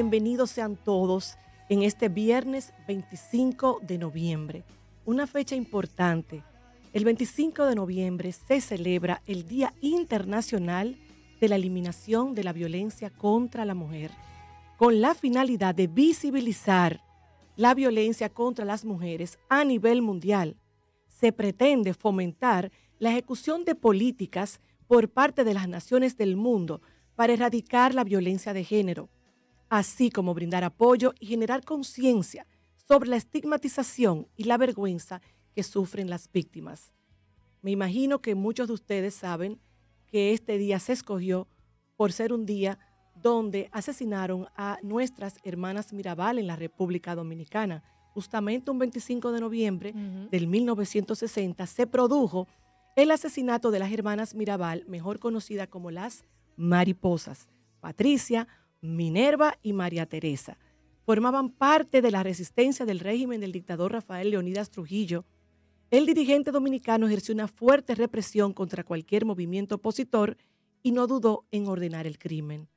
Bienvenidos sean todos en este viernes 25 de noviembre, una fecha importante. El 25 de noviembre se celebra el Día Internacional de la Eliminación de la Violencia contra la Mujer, con la finalidad de visibilizar la violencia contra las mujeres a nivel mundial. Se pretende fomentar la ejecución de políticas por parte de las naciones del mundo para erradicar la violencia de género así como brindar apoyo y generar conciencia sobre la estigmatización y la vergüenza que sufren las víctimas. Me imagino que muchos de ustedes saben que este día se escogió por ser un día donde asesinaron a nuestras hermanas Mirabal en la República Dominicana. Justamente un 25 de noviembre del 1960 se produjo el asesinato de las hermanas Mirabal, mejor conocida como las mariposas, Patricia, Minerva y María Teresa. Formaban parte de la resistencia del régimen del dictador Rafael Leonidas Trujillo. El dirigente dominicano ejerció una fuerte represión contra cualquier movimiento opositor y no dudó en ordenar el crimen.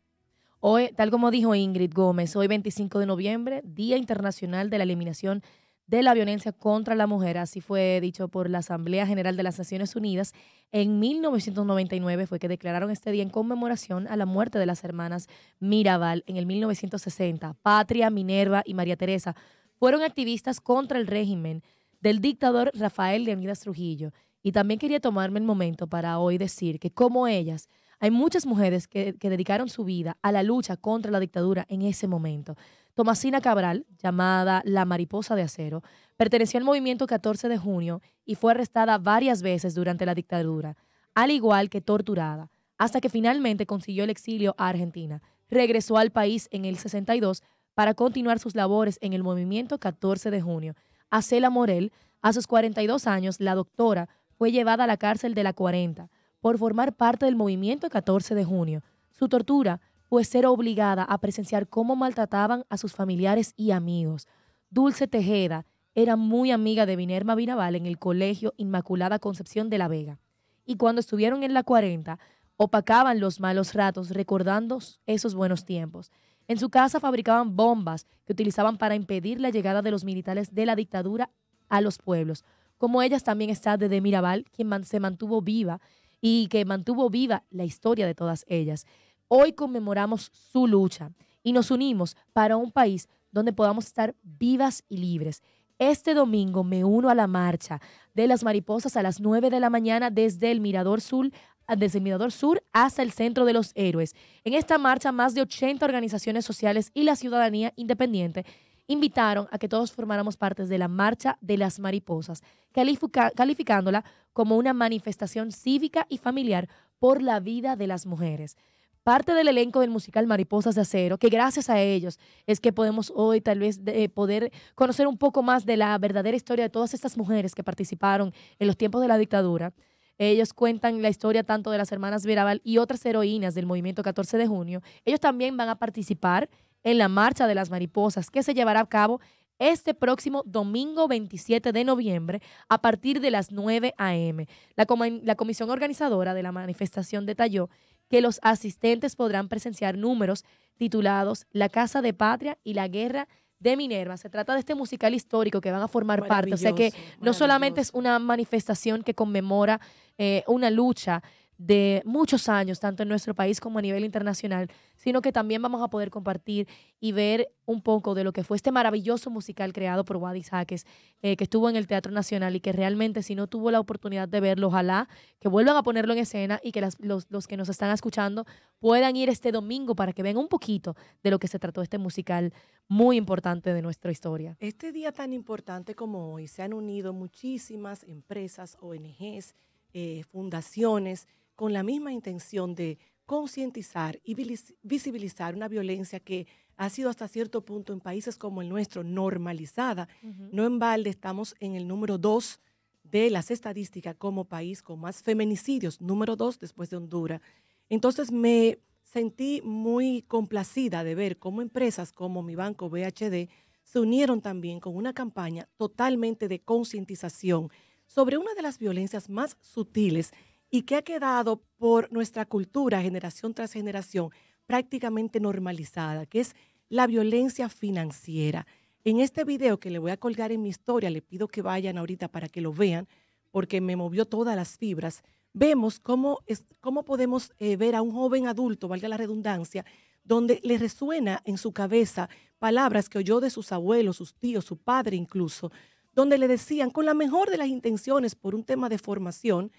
Hoy, tal como dijo Ingrid Gómez, hoy 25 de noviembre, Día Internacional de la Eliminación de la violencia contra la mujer, así fue dicho por la Asamblea General de las Naciones Unidas. En 1999 fue que declararon este día en conmemoración a la muerte de las hermanas Mirabal en el 1960. Patria, Minerva y María Teresa fueron activistas contra el régimen del dictador Rafael Leónidas Trujillo. Y también quería tomarme el momento para hoy decir que como ellas, hay muchas mujeres que, que dedicaron su vida a la lucha contra la dictadura en ese momento. Tomasina Cabral, llamada la Mariposa de Acero, perteneció al movimiento 14 de junio y fue arrestada varias veces durante la dictadura, al igual que torturada, hasta que finalmente consiguió el exilio a Argentina. Regresó al país en el 62 para continuar sus labores en el movimiento 14 de junio. Acela Morel, a sus 42 años, la doctora fue llevada a la cárcel de la 40 por formar parte del movimiento 14 de junio. Su tortura pues era obligada a presenciar cómo maltrataban a sus familiares y amigos. Dulce Tejeda era muy amiga de Vinerma Vinaval en el Colegio Inmaculada Concepción de la Vega. Y cuando estuvieron en la 40, opacaban los malos ratos recordando esos buenos tiempos. En su casa fabricaban bombas que utilizaban para impedir la llegada de los militares de la dictadura a los pueblos. Como ellas también está de Mirabal, quien se mantuvo viva y que mantuvo viva la historia de todas ellas. Hoy conmemoramos su lucha y nos unimos para un país donde podamos estar vivas y libres. Este domingo me uno a la marcha de las mariposas a las 9 de la mañana desde el Mirador Sur ah, desde Mirador Sur hasta el Centro de los Héroes. En esta marcha, más de 80 organizaciones sociales y la ciudadanía independiente invitaron a que todos formáramos parte de la Marcha de las Mariposas, calificándola como una manifestación cívica y familiar por la vida de las mujeres parte del elenco del musical Mariposas de Acero, que gracias a ellos es que podemos hoy tal vez eh, poder conocer un poco más de la verdadera historia de todas estas mujeres que participaron en los tiempos de la dictadura. Ellos cuentan la historia tanto de las hermanas Virabal y otras heroínas del movimiento 14 de junio. Ellos también van a participar en la Marcha de las Mariposas, que se llevará a cabo este próximo domingo 27 de noviembre a partir de las 9 a.m. La, la comisión organizadora de la manifestación detalló que los asistentes podrán presenciar números titulados La Casa de Patria y la Guerra de Minerva. Se trata de este musical histórico que van a formar parte. O sea que no solamente es una manifestación que conmemora eh, una lucha, de muchos años, tanto en nuestro país como a nivel internacional, sino que también vamos a poder compartir y ver un poco de lo que fue este maravilloso musical creado por Wadi Saques, eh, que estuvo en el Teatro Nacional y que realmente si no tuvo la oportunidad de verlo, ojalá que vuelvan a ponerlo en escena y que los, que nos están escuchando puedan ir este domingo para que vean un poquito de lo que se trató este musical muy importante de nuestra historia. Este día tan importante como hoy se han unido muchísimas empresas, ONGs, eh, fundaciones, con la misma intención de concientizar y visibilizar una violencia que ha sido hasta cierto punto en países como el nuestro normalizada. No en balde estamos en el número dos de las estadísticas como país con más feminicidios, número dos después de Honduras. Entonces me sentí muy complacida de ver cómo empresas como mi banco BHD se unieron también con una campaña totalmente de concientización sobre una de las violencias más sutiles y que ha quedado por nuestra cultura, generación tras generación, prácticamente normalizada, que es la violencia financiera. En este video que le voy a colgar en mi historia, le pido que vayan ahorita para que lo vean, porque me movió todas las fibras, vemos cómo, cómo podemos eh, ver a un joven adulto, valga la redundancia, donde le resuena en su cabeza palabras que oyó de sus abuelos, sus tíos, su padre incluso, donde le decían con la mejor de las intenciones por un tema de formación,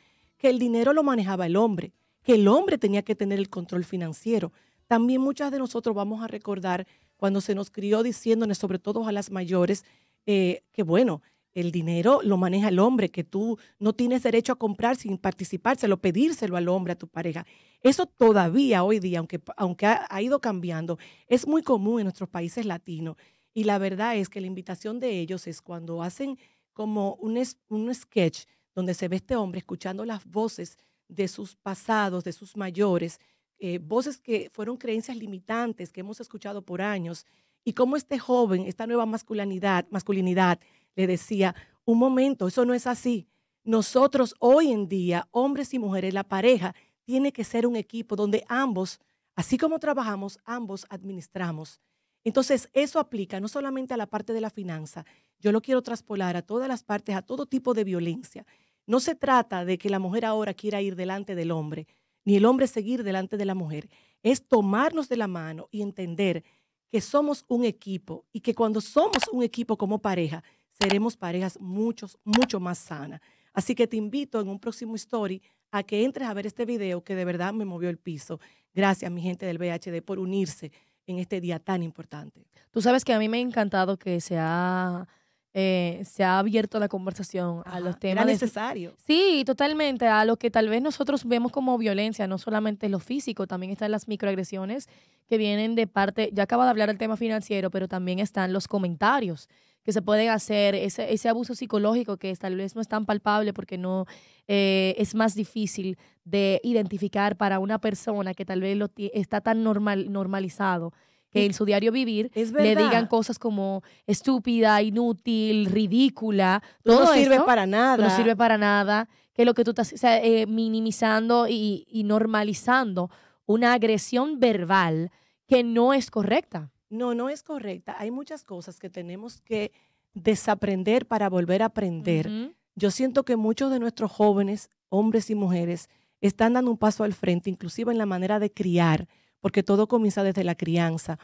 que el dinero lo manejaba el hombre, que el hombre tenía que tener el control financiero. También muchas de nosotros vamos a recordar cuando se nos crió diciéndonos, sobre todo a las mayores, eh, que bueno, el dinero lo maneja el hombre, que tú no tienes derecho a comprar sin participárselo, pedírselo al hombre, a tu pareja. Eso todavía hoy día, aunque, aunque ha, ido cambiando, es muy común en nuestros países latinos. Y la verdad es que la invitación de ellos es cuando hacen como un, un sketch donde se ve este hombre escuchando las voces de sus pasados, de sus mayores, eh, voces que fueron creencias limitantes que hemos escuchado por años, y cómo este joven, esta nueva masculinidad, masculinidad, le decía, un momento, eso no es así. Nosotros hoy en día, hombres y mujeres, la pareja tiene que ser un equipo donde ambos, así como trabajamos, ambos administramos entonces, eso aplica no solamente a la parte de la finanza, yo lo quiero traspolar a todas las partes, a todo tipo de violencia. No se trata de que la mujer ahora quiera ir delante del hombre, ni el hombre seguir delante de la mujer. Es tomarnos de la mano y entender que somos un equipo y que cuando somos un equipo como pareja, seremos parejas muchos, mucho más sanas. Así que te invito en un próximo story a que entres a ver este video que de verdad me movió el piso. Gracias, mi gente del BHD, por unirse en este día tan importante. Tú sabes que a mí me ha encantado que se ha, eh, se ha abierto la conversación a los temas. Era necesario. sí, totalmente. A lo que tal vez nosotros vemos como violencia, no solamente lo físico, también están las microagresiones que vienen de parte, ya acaba de hablar el tema financiero, pero también están los comentarios que se pueden hacer, ese, abuso psicológico que tal vez no es tan palpable porque no eh, es más difícil de identificar para una persona que tal vez lo está tan normal, normalizado que en su diario vivir le digan cosas como estúpida, inútil, ridícula. Todo no sirve para nada. No sirve para nada. Que lo que tú estás eh, minimizando y normalizando una agresión verbal que no es correcta. No, no es correcta. Hay muchas cosas que tenemos que desaprender para volver a aprender. Yo siento que muchos de nuestros jóvenes, hombres y mujeres, están dando un paso al frente, inclusive en la manera de criar, porque todo comienza desde la crianza.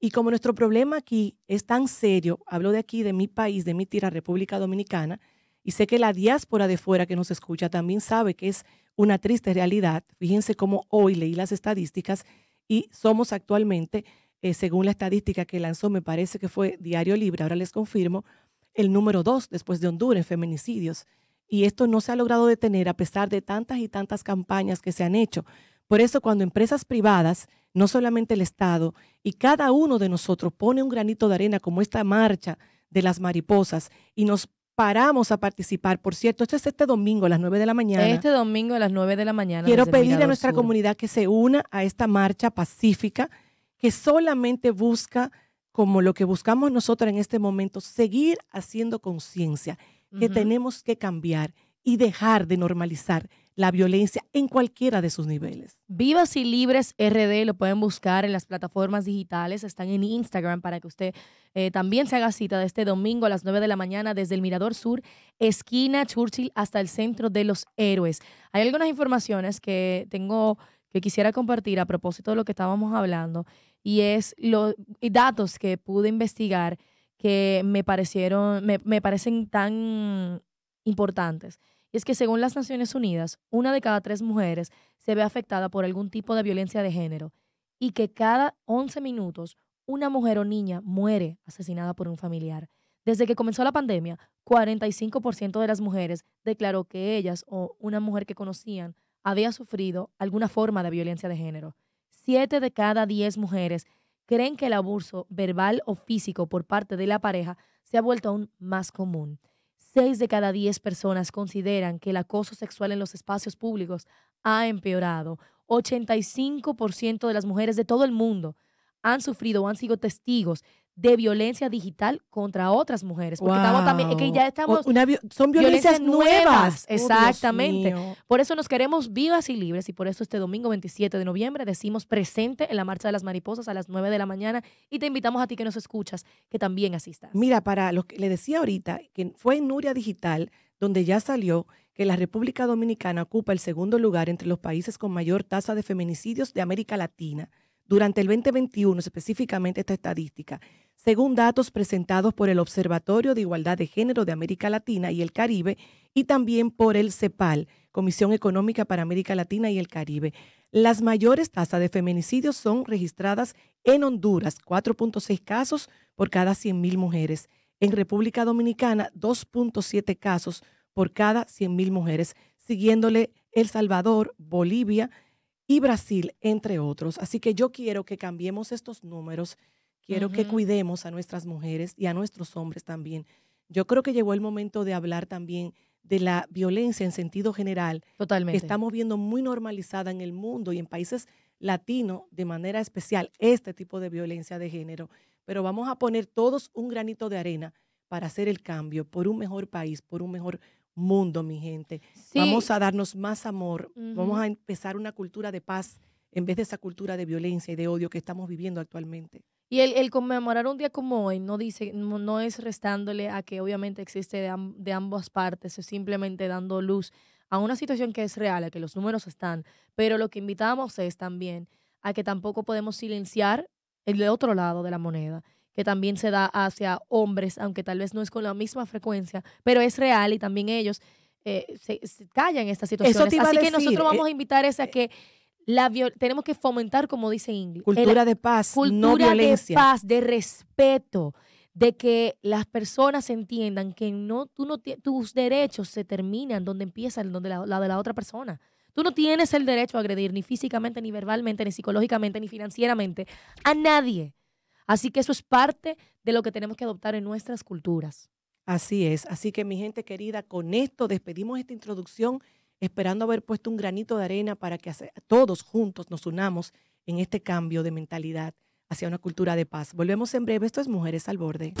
Y como nuestro problema aquí es tan serio, hablo de aquí, de mi país, de mi tira República Dominicana, y sé que la diáspora de fuera que nos escucha también sabe que es una triste realidad. Fíjense cómo hoy leí las estadísticas y somos actualmente eh, según la estadística que lanzó, me parece que fue Diario Libre, ahora les confirmo, el número dos después de Honduras en feminicidios. Y esto no se ha logrado detener a pesar de tantas y tantas campañas que se han hecho. Por eso cuando empresas privadas, no solamente el Estado, y cada uno de nosotros pone un granito de arena como esta marcha de las mariposas y nos paramos a participar. Por cierto, esto es este domingo a las 9 de la mañana. Este domingo a las 9 de la mañana. Quiero pedir a nuestra comunidad que se una a esta marcha pacífica que solamente busca, como lo que buscamos nosotros en este momento, seguir haciendo conciencia que tenemos que cambiar y dejar de normalizar la violencia en cualquiera de sus niveles. Vivas y Libres RD lo pueden buscar en las plataformas digitales, están en Instagram para que usted eh, también se haga cita de este domingo a las 9 de la mañana desde el Mirador Sur, esquina Churchill hasta el Centro de los Héroes. Hay algunas informaciones que tengo que quisiera compartir a propósito de lo que estábamos hablando y es los datos que pude investigar que me parecieron, me, parecen tan importantes. es que según las Naciones Unidas, una de cada tres mujeres se ve afectada por algún tipo de violencia de género y que cada 11 minutos una mujer o niña muere asesinada por un familiar. Desde que comenzó la pandemia, 45% de las mujeres declaró que ellas o una mujer que conocían había sufrido alguna forma de violencia de género. 7 de cada 10 mujeres creen que el abuso verbal o físico por parte de la pareja se ha vuelto aún más común. Seis de cada diez personas consideran que el acoso sexual en los espacios públicos ha empeorado. 85% de las mujeres de todo el mundo han sufrido o han sido testigos de violencia digital contra otras mujeres. Porque estamos también, ya estamos. son violencias, nuevas. Oh, Exactamente. por eso nos queremos vivas y libres. Y por eso este domingo 27 de noviembre decimos presente en la Marcha de las Mariposas a las 9 de la mañana. Y te invitamos a ti que nos escuchas, que también asistas. Mira, para lo que le decía ahorita, que fue en Nuria Digital, donde ya salió que la República Dominicana ocupa el segundo lugar entre los países con mayor tasa de feminicidios de América Latina durante el 2021, específicamente esta estadística, según datos presentados por el Observatorio de Igualdad de Género de América Latina y el Caribe y también por el CEPAL, Comisión Económica para América Latina y el Caribe. Las mayores tasas de feminicidios son registradas en Honduras, 4.6 casos por cada 100.000 mujeres. En República Dominicana, 2.7 casos por cada 100.000 mujeres. Siguiéndole El Salvador, Bolivia, y Brasil, entre otros. Así que yo quiero que cambiemos estos números, quiero que cuidemos a nuestras mujeres y a nuestros hombres también. Yo creo que llegó el momento de hablar también de la violencia en sentido general. Totalmente. estamos viendo muy normalizada en el mundo y en países latinos de manera especial este tipo de violencia de género. Pero vamos a poner todos un granito de arena para hacer el cambio por un mejor país, por un mejor mundo, mi gente. Vamos a darnos más amor, vamos a empezar una cultura de paz en vez de esa cultura de violencia y de odio que estamos viviendo actualmente. Y el, conmemorar un día como hoy no dice, no, es restándole a que obviamente existe de, de ambas partes, es simplemente dando luz a una situación que es real, a que los números están, pero lo que invitamos es también a que tampoco podemos silenciar el otro lado de la moneda que también se da hacia hombres, aunque tal vez no es con la misma frecuencia, pero es real y también ellos eh, se, callan callan estas situaciones. Así que nosotros vamos a eh, invitar a eh, que la tenemos que fomentar, como dice Ingrid. Cultura de paz, cultura no violencia. de paz, de respeto, de que las personas entiendan que no, tú no tus derechos se terminan donde empieza donde la de la otra persona. Tú no tienes el derecho a agredir ni físicamente, ni verbalmente, ni psicológicamente, ni financieramente a nadie. Así que eso es parte de lo que tenemos que adoptar en nuestras culturas. Así es. Así que mi gente querida, con esto despedimos esta introducción esperando haber puesto un granito de arena para que todos juntos nos unamos en este cambio de mentalidad hacia una cultura de paz. Volvemos en breve. Esto es Mujeres al Borde.